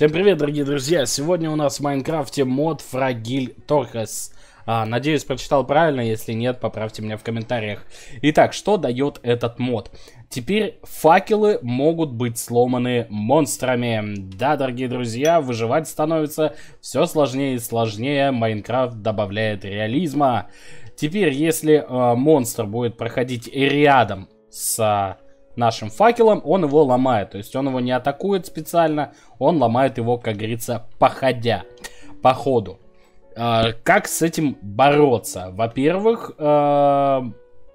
Всем привет, дорогие друзья! Сегодня у нас в Майнкрафте мод Фрагиль Торкас. А, надеюсь, прочитал правильно, если нет, поправьте меня в комментариях. Итак, что дает этот мод? Теперь факелы могут быть сломаны монстрами. Да, дорогие друзья, выживать становится все сложнее и сложнее. Майнкрафт добавляет реализма. Теперь, если э, монстр будет проходить рядом с нашим факелом, он его ломает. То есть он его не атакует специально, он ломает его, как говорится, походя, по ходу. А, как с этим бороться? Во-первых, э,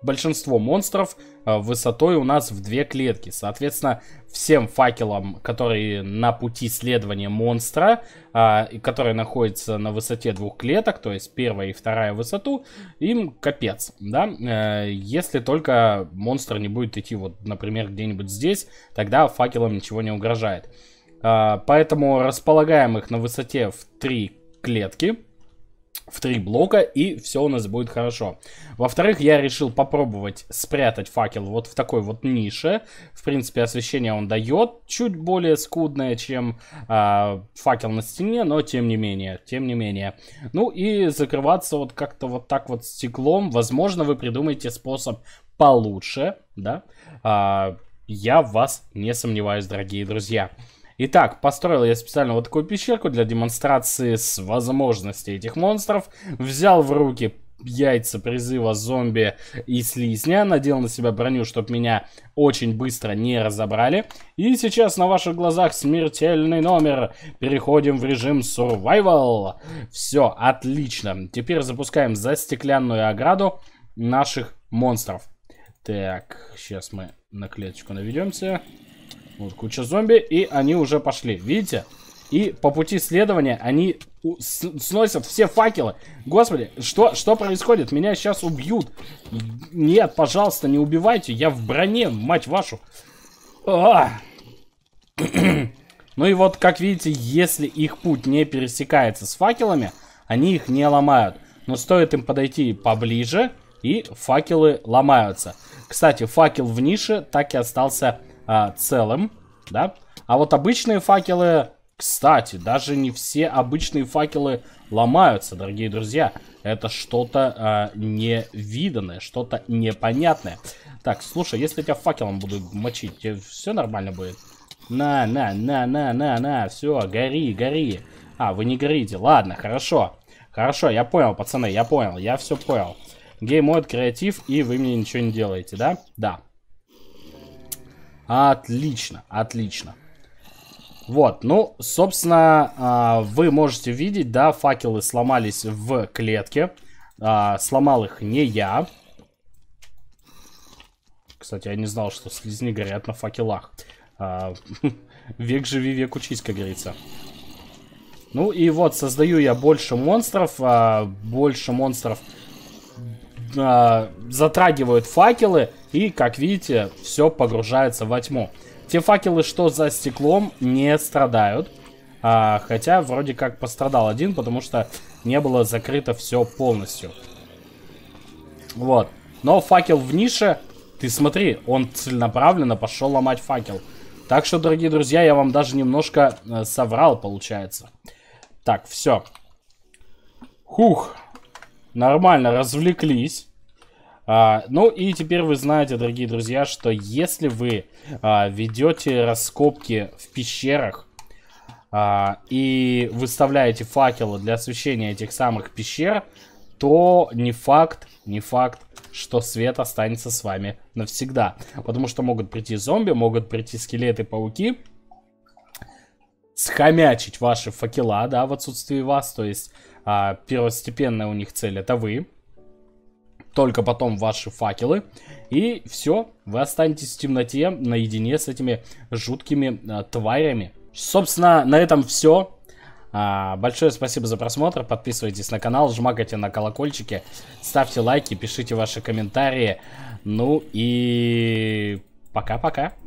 большинство монстров э, высотой у нас в две клетки. Соответственно, всем факелам, которые на пути следования монстра, э, которые находятся на высоте двух клеток, то есть первая и вторая высоту, им капец, да? Э, если только монстр не будет идти, вот, например, где-нибудь здесь, тогда факелам ничего не угрожает. Поэтому располагаем их на высоте в три клетки в три блока, и все у нас будет хорошо. Во-вторых, я решил попробовать спрятать факел вот в такой вот нише. В принципе, освещение он дает чуть более скудное, чем э, факел на стене, но тем не менее, тем не менее. Ну и закрываться вот как-то вот так вот стеклом. Возможно, вы придумаете способ получше, да? Э, я в вас не сомневаюсь, дорогие друзья. Итак, построил я специально вот такую пещерку для демонстрации с возможностей этих монстров. Взял в руки яйца призыва зомби и слизня. Надел на себя броню, чтобы меня очень быстро не разобрали. И сейчас на ваших глазах смертельный номер. Переходим в режим survival. Все, отлично. Теперь запускаем за стеклянную ограду наших монстров. Так, сейчас мы на клеточку наведемся. Вот куча зомби, и они уже пошли. Видите? И по пути следования они сносят все факелы. Господи, что, что происходит? Меня сейчас убьют. Нет, пожалуйста, не убивайте. Я в броне, мать вашу. А ну и вот, как видите, если их путь не пересекается с факелами, они их не ломают. Но стоит им подойти поближе, и факелы ломаются. Кстати, факел в нише так и остался а, целым, да. А вот обычные факелы, кстати, даже не все обычные факелы ломаются, дорогие друзья. Это что-то а, невиданное, что-то непонятное. Так, слушай, если я тебя факелом буду мочить, тебе э, все нормально будет? На, на, на, на, на, на, все, гори, гори. А, вы не горите, ладно, хорошо. Хорошо, я понял, пацаны, я понял, я все понял. Гейм мод, креатив, и вы мне ничего не делаете, да? Да. Отлично, отлично. Вот, ну, собственно, а, вы можете видеть, да, факелы сломались в клетке. А, сломал их не я. Кстати, я не знал, что слизни горят на факелах. А, век живи, век учись, как говорится. Ну и вот, создаю я больше монстров. Больше монстров затрагивают факелы. И, как видите, все погружается во тьму. Те факелы, что за стеклом, не страдают. А, хотя вроде как пострадал один, потому что не было закрыто все полностью. Вот. Но факел в нише, ты смотри, он целенаправленно пошел ломать факел. Так что, дорогие друзья, я вам даже немножко э, соврал, получается. Так, все. Хух. Нормально, развлеклись. А, ну и теперь вы знаете, дорогие друзья, что если вы а, ведете раскопки в пещерах а, и выставляете факелы для освещения этих самых пещер, то не факт, не факт, что свет останется с вами навсегда. Потому что могут прийти зомби, могут прийти скелеты-пауки, схомячить ваши факела, да, в отсутствии вас. То есть а, первостепенная у них цель это вы только потом ваши факелы. И все, вы останетесь в темноте наедине с этими жуткими э, тварями. Собственно, на этом все. А, большое спасибо за просмотр. Подписывайтесь на канал, жмакайте на колокольчики, ставьте лайки, пишите ваши комментарии. Ну и пока-пока.